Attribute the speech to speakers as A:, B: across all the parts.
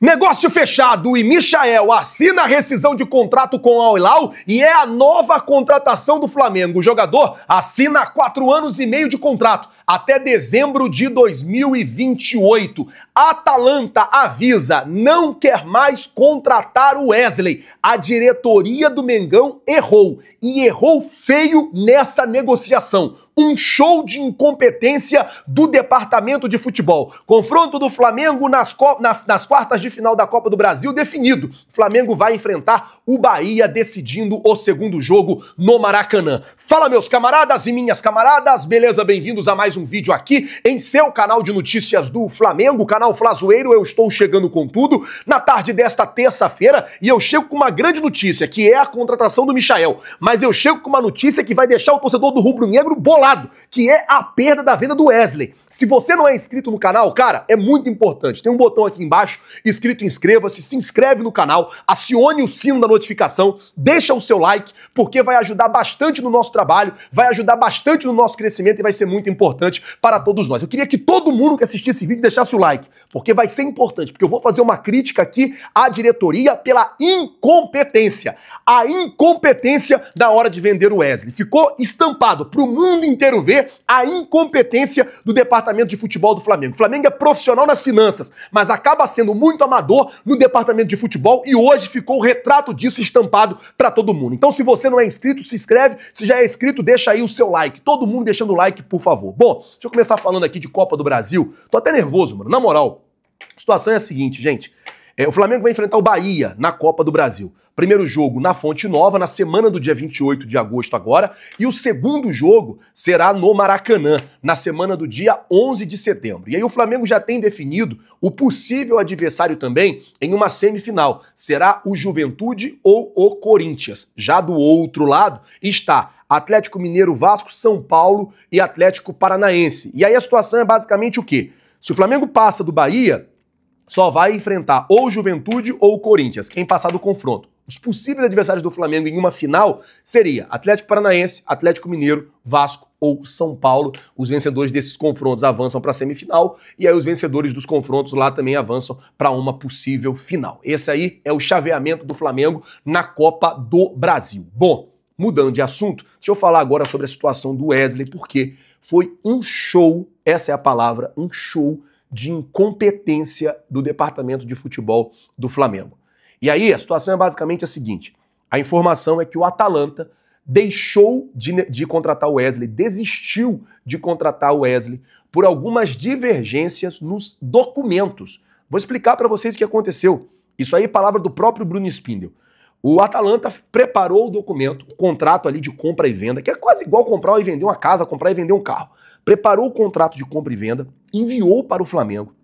A: Negócio fechado e Michael assina a rescisão de contrato com a al e é a nova contratação do Flamengo. O jogador assina quatro anos e meio de contrato até dezembro de 2028. Atalanta avisa, não quer mais contratar o Wesley. A diretoria do Mengão errou e errou feio nessa negociação um show de incompetência do departamento de futebol. Confronto do Flamengo nas, na, nas quartas de final da Copa do Brasil definido. O Flamengo vai enfrentar o Bahia decidindo o segundo jogo no Maracanã. Fala, meus camaradas e minhas camaradas, beleza? Bem-vindos a mais um vídeo aqui em seu canal de notícias do Flamengo, canal Flazoeiro. Eu estou chegando com tudo na tarde desta terça-feira e eu chego com uma grande notícia, que é a contratação do Michael. Mas eu chego com uma notícia que vai deixar o torcedor do Rubro Negro bolado que é a perda da venda do Wesley. Se você não é inscrito no canal, cara, é muito importante. Tem um botão aqui embaixo escrito inscreva-se, se inscreve no canal, acione o sino da notificação, deixa o seu like, porque vai ajudar bastante no nosso trabalho, vai ajudar bastante no nosso crescimento e vai ser muito importante para todos nós. Eu queria que todo mundo que assistisse esse vídeo deixasse o like, porque vai ser importante, porque eu vou fazer uma crítica aqui à diretoria pela incompetência. A incompetência da hora de vender o Wesley. Ficou estampado para o mundo inteiro ver a incompetência do departamento departamento de futebol do Flamengo. O Flamengo é profissional nas finanças, mas acaba sendo muito amador no departamento de futebol e hoje ficou o retrato disso estampado para todo mundo. Então, se você não é inscrito, se inscreve. Se já é inscrito, deixa aí o seu like. Todo mundo deixando o like, por favor. Bom, deixa eu começar falando aqui de Copa do Brasil. Tô até nervoso, mano. Na moral, a situação é a seguinte, gente. É, o Flamengo vai enfrentar o Bahia na Copa do Brasil. Primeiro jogo na Fonte Nova, na semana do dia 28 de agosto agora, e o segundo jogo será no Maracanã, na semana do dia 11 de setembro. E aí o Flamengo já tem definido o possível adversário também em uma semifinal. Será o Juventude ou o Corinthians. Já do outro lado está Atlético Mineiro, Vasco, São Paulo e Atlético Paranaense. E aí a situação é basicamente o quê? Se o Flamengo passa do Bahia, só vai enfrentar ou Juventude ou Corinthians, quem passar do confronto. Os possíveis adversários do Flamengo em uma final seria Atlético Paranaense, Atlético Mineiro, Vasco ou São Paulo. Os vencedores desses confrontos avançam para a semifinal e aí os vencedores dos confrontos lá também avançam para uma possível final. Esse aí é o chaveamento do Flamengo na Copa do Brasil. Bom, mudando de assunto, deixa eu falar agora sobre a situação do Wesley, porque foi um show, essa é a palavra, um show de incompetência do departamento de futebol do Flamengo. E aí a situação é basicamente a seguinte: a informação é que o Atalanta deixou de, de contratar o Wesley, desistiu de contratar o Wesley por algumas divergências nos documentos. Vou explicar para vocês o que aconteceu. Isso aí é palavra do próprio Bruno Spindel. O Atalanta preparou o documento, o contrato ali de compra e venda, que é quase igual comprar e vender uma casa, comprar e vender um carro. Preparou o contrato de compra e venda, enviou para o Flamengo.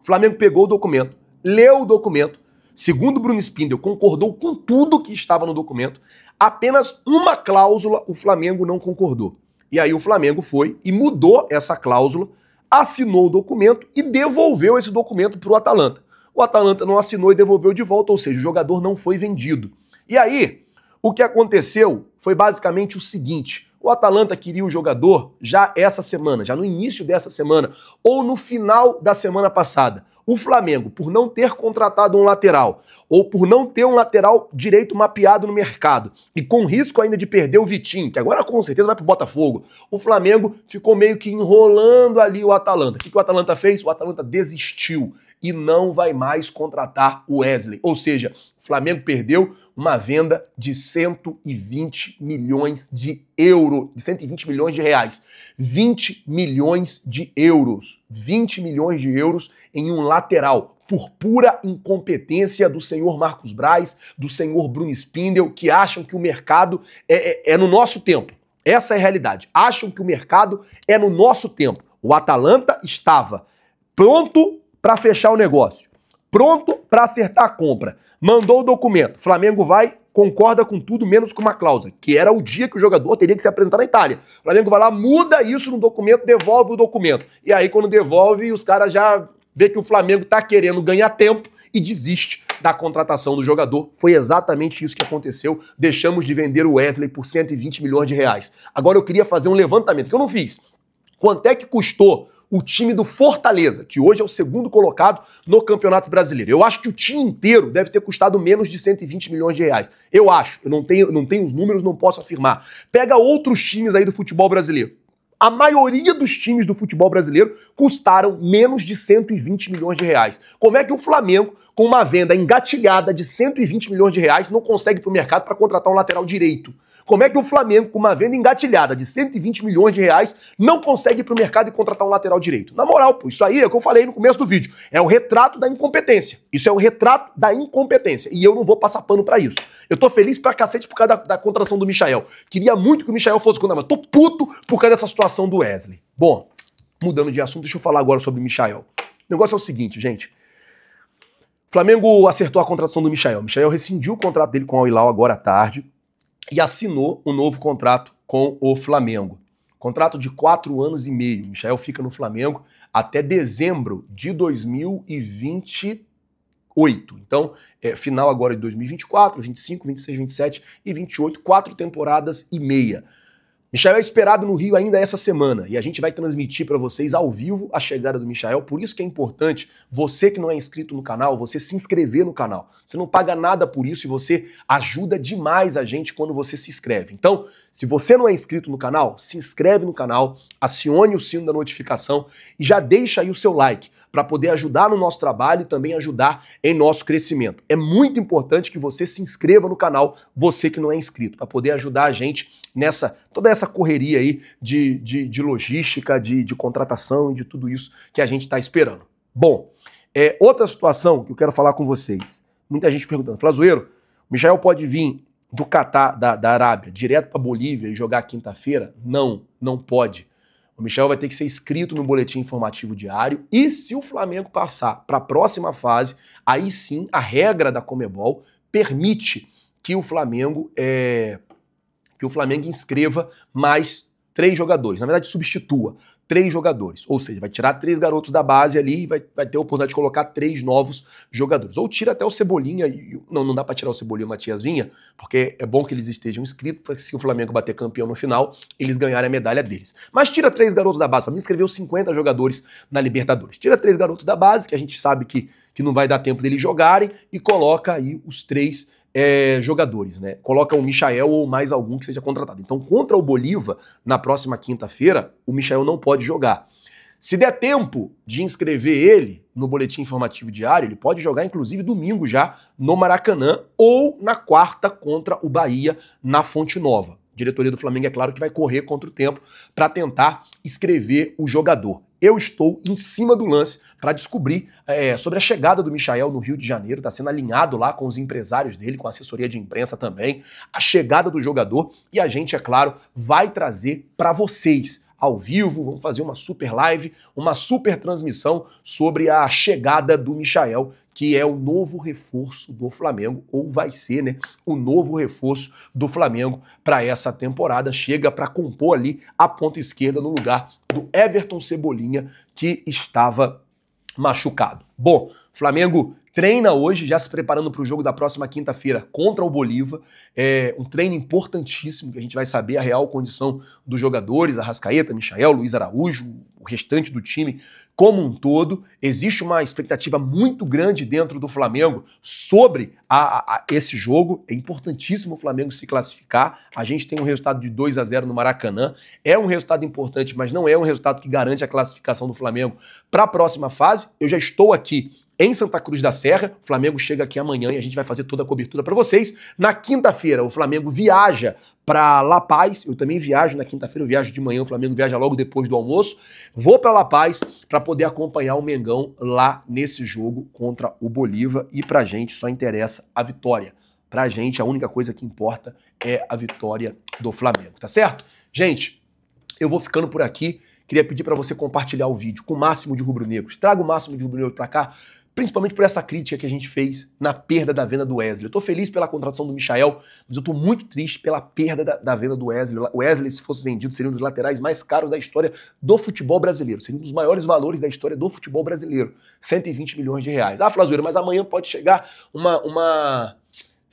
A: O Flamengo pegou o documento, leu o documento, segundo Bruno Spindel, concordou com tudo que estava no documento, apenas uma cláusula o Flamengo não concordou. E aí o Flamengo foi e mudou essa cláusula, assinou o documento e devolveu esse documento para o Atalanta. O Atalanta não assinou e devolveu de volta, ou seja, o jogador não foi vendido. E aí, o que aconteceu foi basicamente o seguinte: o Atalanta queria o jogador já essa semana, já no início dessa semana, ou no final da semana passada. O Flamengo, por não ter contratado um lateral, ou por não ter um lateral direito mapeado no mercado, e com risco ainda de perder o Vitinho, que agora com certeza vai pro Botafogo, o Flamengo ficou meio que enrolando ali o Atalanta. O que, que o Atalanta fez? O Atalanta desistiu e não vai mais contratar o Wesley. Ou seja, o Flamengo perdeu uma venda de 120 milhões de euros, de 120 milhões de reais, 20 milhões de euros, 20 milhões de euros em um lateral, por pura incompetência do senhor Marcos Braz, do senhor Bruno Spindel, que acham que o mercado é, é, é, no nosso tempo. Essa é a realidade. Acham que o mercado é no nosso tempo. O Atalanta estava pronto para fechar o negócio, pronto para acertar a compra. Mandou o documento. Flamengo vai, concorda com tudo, menos com uma cláusula, que era o dia que o jogador teria que se apresentar na Itália. O Flamengo vai lá, muda isso no documento, devolve o documento. E aí, quando devolve, os caras já vê que o Flamengo está querendo ganhar tempo e desiste da contratação do jogador. Foi exatamente isso que aconteceu. Deixamos de vender o Wesley por 120 milhões de reais. Agora eu queria fazer um levantamento que eu não fiz. Quanto é que custou o time do Fortaleza, que hoje é o segundo colocado no Campeonato Brasileiro. Eu acho que o time inteiro deve ter custado menos de 120 milhões de reais. Eu acho, eu não tenho, não tenho os números, não posso afirmar. Pega outros times aí do futebol brasileiro. A maioria dos times do futebol brasileiro custaram menos de 120 milhões de reais. Como é que o Flamengo, com uma venda engatilhada de 120 milhões de reais, não consegue ir para o mercado para contratar um lateral direito? Como é que o Flamengo, com uma venda engatilhada de 120 milhões de reais, não consegue ir pro mercado e contratar um lateral direito? Na moral, pô, isso aí é o que eu falei no começo do vídeo. É o retrato da incompetência. Isso é o retrato da incompetência. E eu não vou passar pano para isso. Eu tô feliz pra cacete por causa da, da contração do Michael. Queria muito que o Michael fosse com mas tô puto por causa dessa situação do Wesley. Bom, mudando de assunto, deixa eu falar agora sobre o Michael. O negócio é o seguinte, gente. Flamengo acertou a contratação do Michael. Michael rescindiu o contrato dele com o Ilau agora à tarde e assinou um novo contrato com o Flamengo. Contrato de quatro anos e meio. O Michel fica no Flamengo até dezembro de 2028. Então, é, final agora de 2024, 25, 26, 27 e 28, quatro temporadas e meia. Michael é esperado no Rio ainda essa semana e a gente vai transmitir para vocês ao vivo a chegada do Michael. Por isso que é importante você que não é inscrito no canal, você se inscrever no canal. Você não paga nada por isso e você ajuda demais a gente quando você se inscreve. Então, se você não é inscrito no canal, se inscreve no canal, acione o sino da notificação e já deixa aí o seu like para poder ajudar no nosso trabalho e também ajudar em nosso crescimento. É muito importante que você se inscreva no canal, você que não é inscrito, para poder ajudar a gente nessa toda essa correria aí de, de, de logística, de, de contratação e de tudo isso que a gente está esperando. Bom, é, outra situação que eu quero falar com vocês. Muita gente perguntando, Flazoeiro, o Michael pode vir do Catar, da, da Arábia, direto para Bolívia e jogar quinta-feira? Não, não pode. O Michel vai ter que ser inscrito no boletim informativo diário e se o Flamengo passar para a próxima fase, aí sim a regra da Comebol permite que o Flamengo é, que o Flamengo inscreva mais três jogadores, na verdade substitua três jogadores. Ou seja, vai tirar três garotos da base ali e vai, vai ter a oportunidade de colocar três novos jogadores. Ou tira até o Cebolinha, e, não, não dá para tirar o Cebolinha e o Matias Vinha, porque é bom que eles estejam inscritos para que se o Flamengo bater campeão no final, eles ganharem a medalha deles. Mas tira três garotos da base, o Flamengo escreveu 50 jogadores na Libertadores. Tira três garotos da base, que a gente sabe que, que não vai dar tempo deles jogarem, e coloca aí os três é, jogadores, né? Coloca o Michael ou mais algum que seja contratado. Então, contra o Bolívar, na próxima quinta-feira, o Michael não pode jogar. Se der tempo de inscrever ele no boletim informativo diário, ele pode jogar inclusive domingo já no Maracanã ou na quarta contra o Bahia na Fonte Nova. A diretoria do Flamengo é claro que vai correr contra o tempo para tentar escrever o jogador. Eu estou em cima do lance para descobrir é, sobre a chegada do Michael no Rio de Janeiro. Está sendo alinhado lá com os empresários dele, com a assessoria de imprensa também, a chegada do jogador. E a gente, é claro, vai trazer para vocês ao vivo, vamos fazer uma super live, uma super transmissão sobre a chegada do Michael, que é o novo reforço do Flamengo, ou vai ser, né? O novo reforço do Flamengo para essa temporada. Chega para compor ali a ponta esquerda no lugar do Everton Cebolinha, que estava machucado. Bom, Flamengo treina hoje, já se preparando para o jogo da próxima quinta-feira contra o Bolívar. É um treino importantíssimo que a gente vai saber a real condição dos jogadores, Arrascaeta, Michael, Luiz Araújo, o restante do time como um todo. Existe uma expectativa muito grande dentro do Flamengo sobre a, a esse jogo. É importantíssimo o Flamengo se classificar. A gente tem um resultado de 2 a 0 no Maracanã. É um resultado importante, mas não é um resultado que garante a classificação do Flamengo para a próxima fase. Eu já estou aqui em Santa Cruz da Serra. O Flamengo chega aqui amanhã e a gente vai fazer toda a cobertura para vocês. Na quinta-feira, o Flamengo viaja para La Paz. Eu também viajo na quinta-feira, eu viajo de manhã, o Flamengo viaja logo depois do almoço. Vou para La Paz para poder acompanhar o Mengão lá nesse jogo contra o Bolívar e pra gente só interessa a vitória. Pra gente a única coisa que importa é a vitória do Flamengo, tá certo? Gente, eu vou ficando por aqui. Queria pedir para você compartilhar o vídeo com o máximo de rubro-negros. Traga o máximo de rubro-negro para cá principalmente por essa crítica que a gente fez na perda da venda do Wesley. Eu estou feliz pela contratação do Michael, mas eu estou muito triste pela perda da, da, venda do Wesley. O Wesley, se fosse vendido, seria um dos laterais mais caros da história do futebol brasileiro. Seria um dos maiores valores da história do futebol brasileiro. 120 milhões de reais. Ah, Flazueira, mas amanhã pode chegar uma... uma...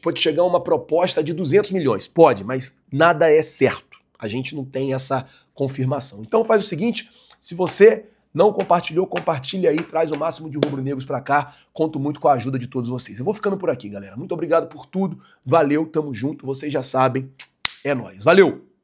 A: Pode chegar uma proposta de 200 milhões. Pode, mas nada é certo. A gente não tem essa confirmação. Então faz o seguinte, se você não compartilhou, compartilha aí, traz o máximo de rubro-negros para cá. Conto muito com a ajuda de todos vocês. Eu vou ficando por aqui, galera. Muito obrigado por tudo. Valeu, tamo junto. Vocês já sabem. É nós. Valeu.